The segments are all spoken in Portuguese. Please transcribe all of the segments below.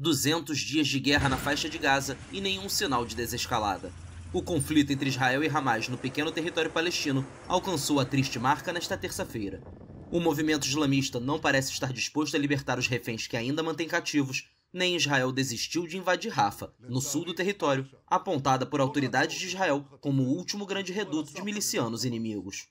200 dias de guerra na faixa de Gaza e nenhum sinal de desescalada. O conflito entre Israel e Hamas no pequeno território palestino alcançou a triste marca nesta terça-feira. O movimento islamista não parece estar disposto a libertar os reféns que ainda mantém cativos, nem Israel desistiu de invadir Rafa, no sul do território, apontada por autoridades de Israel como o último grande reduto de milicianos inimigos.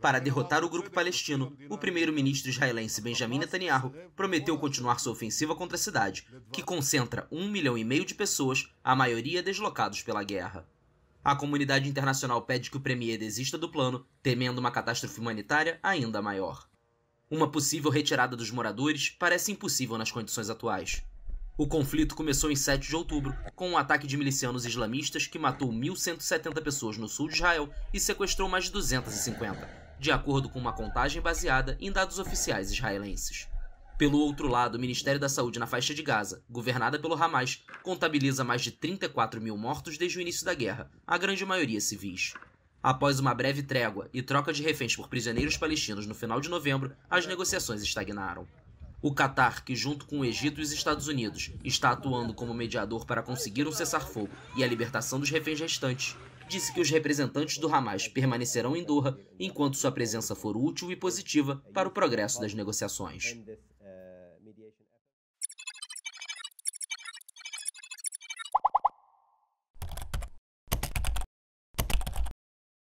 Para derrotar o grupo palestino, o primeiro-ministro israelense Benjamin Netanyahu prometeu continuar sua ofensiva contra a cidade, que concentra um milhão e meio de pessoas, a maioria deslocados pela guerra. A comunidade internacional pede que o premier desista do plano, temendo uma catástrofe humanitária ainda maior. Uma possível retirada dos moradores parece impossível nas condições atuais. O conflito começou em 7 de outubro, com um ataque de milicianos islamistas que matou 1.170 pessoas no sul de Israel e sequestrou mais de 250, de acordo com uma contagem baseada em dados oficiais israelenses. Pelo outro lado, o Ministério da Saúde na faixa de Gaza, governada pelo Hamas, contabiliza mais de 34 mil mortos desde o início da guerra, a grande maioria civis. Após uma breve trégua e troca de reféns por prisioneiros palestinos no final de novembro, as negociações estagnaram. O Catar, que junto com o Egito e os Estados Unidos está atuando como mediador para conseguir um cessar-fogo e a libertação dos reféns restantes, disse que os representantes do Hamas permanecerão em Doha enquanto sua presença for útil e positiva para o progresso das negociações.